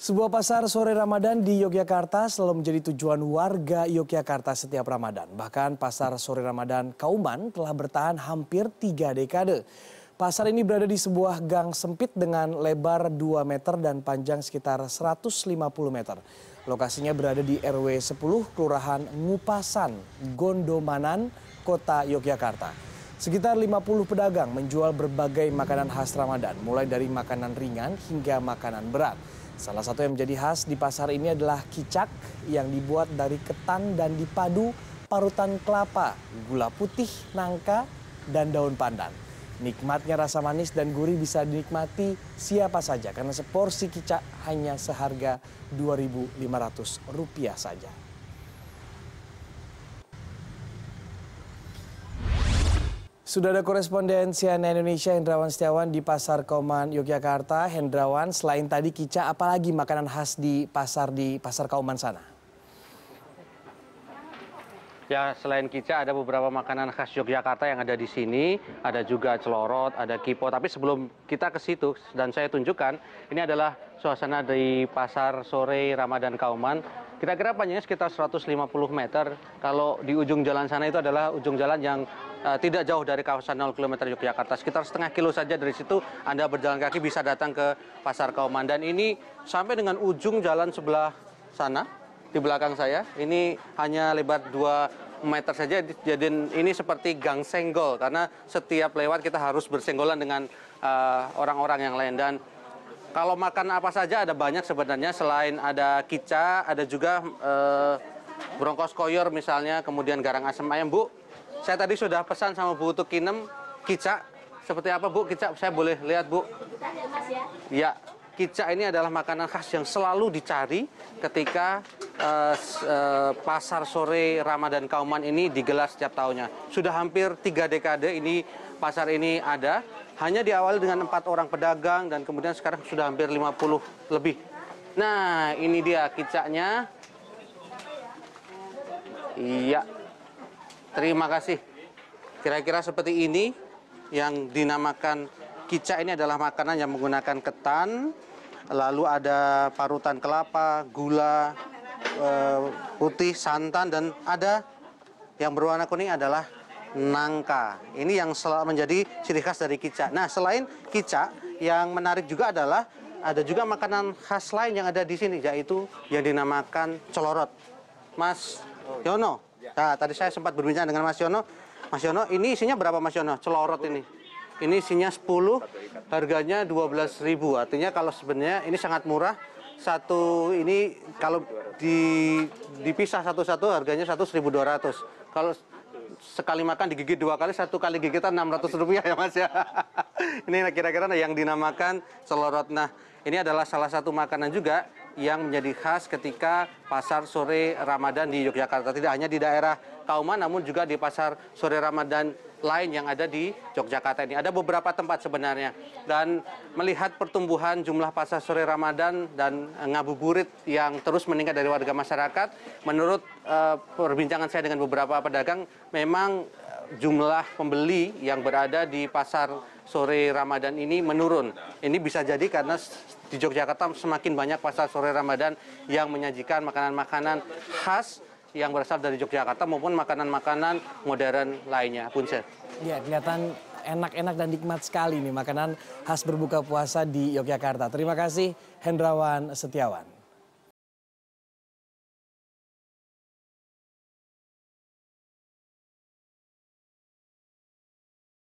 Sebuah pasar sore Ramadan di Yogyakarta selalu menjadi tujuan warga Yogyakarta setiap Ramadan. Bahkan pasar sore Ramadan Kauman telah bertahan hampir tiga dekade. Pasar ini berada di sebuah gang sempit dengan lebar 2 meter dan panjang sekitar 150 meter. Lokasinya berada di RW 10, Kelurahan Ngupasan, Gondomanan, Kota Yogyakarta. Sekitar 50 pedagang menjual berbagai makanan khas Ramadan, mulai dari makanan ringan hingga makanan berat. Salah satu yang menjadi khas di pasar ini adalah kicak yang dibuat dari ketan dan dipadu parutan kelapa, gula putih, nangka, dan daun pandan. Nikmatnya rasa manis dan gurih bisa dinikmati siapa saja karena seporsi kicak hanya seharga Rp2.500 saja. Sudah ada koresponden CNN Indonesia Hendrawan Setiawan di Pasar Kauman Yogyakarta. Hendrawan, selain tadi kica, apalagi makanan khas di pasar di Pasar Kauman sana? Ya, selain kica ada beberapa makanan khas Yogyakarta yang ada di sini. Ada juga celorot, ada kipo. Tapi sebelum kita ke situ dan saya tunjukkan, ini adalah suasana di pasar sore Ramadan Kauman kira-kira panjangnya sekitar 150 meter. Kalau di ujung jalan sana itu adalah ujung jalan yang Eh, tidak jauh dari kawasan 0 km Yogyakarta. Sekitar setengah kilo saja dari situ Anda berjalan kaki bisa datang ke Pasar Kauman. Dan ini sampai dengan ujung jalan sebelah sana, di belakang saya. Ini hanya lebar 2 meter saja, jadi ini seperti gang senggol. Karena setiap lewat kita harus bersenggolan dengan eh, orang-orang uh, yang lain. Dan kalau makan apa saja ada banyak sebenarnya, selain ada kica, ada juga... Uh, Brongkos koyor misalnya, kemudian garang asam ayam. Bu, saya tadi sudah pesan sama Bu Kinem kicak. Seperti apa Bu kicak? Saya boleh lihat Bu? Ya, kicak ini adalah makanan khas yang selalu dicari ketika uh, uh, pasar sore Ramadan Kauman ini digelar setiap tahunnya. Sudah hampir tiga dekade ini pasar ini ada. Hanya diawali dengan empat orang pedagang dan kemudian sekarang sudah hampir 50 lebih. Nah, ini dia kicaknya. Iya, Terima kasih. Kira-kira seperti ini yang dinamakan kicak ini adalah makanan yang menggunakan ketan, lalu ada parutan kelapa, gula, eh, putih, santan, dan ada yang berwarna kuning adalah nangka. Ini yang menjadi ciri khas dari kicak. Nah, selain kicak, yang menarik juga adalah ada juga makanan khas lain yang ada di sini, yaitu yang dinamakan celorot. Mas Yono, Nah, tadi saya sempat berbincang dengan Mas Yono. Mas Yono, ini isinya berapa Mas Yono? Celorot ini. Ini isinya 10, harganya ribu. Artinya kalau sebenarnya ini sangat murah. Satu ini kalau di, dipisah satu-satu harganya 1.200. Kalau sekali makan digigit dua kali, satu kali gigitan 600 rupiah ya Mas ya. ini kira-kira yang dinamakan selorot. Nah, ini adalah salah satu makanan juga yang menjadi khas ketika pasar sore Ramadan di Yogyakarta. Tidak hanya di daerah Kauman, namun juga di pasar sore Ramadan lain yang ada di Yogyakarta ini. Ada beberapa tempat sebenarnya. Dan melihat pertumbuhan jumlah pasar sore Ramadan dan eh, ngabuburit yang terus meningkat dari warga masyarakat, menurut uh, perbincangan saya dengan beberapa pedagang, memang jumlah pembeli yang berada di pasar sore Ramadan ini menurun. Ini bisa jadi karena di Yogyakarta semakin banyak pasar sore Ramadan yang menyajikan makanan-makanan khas yang berasal dari Yogyakarta maupun makanan-makanan modern lainnya. Punca. Ya, kelihatan enak-enak dan nikmat sekali nih makanan khas berbuka puasa di Yogyakarta. Terima kasih Hendrawan Setiawan.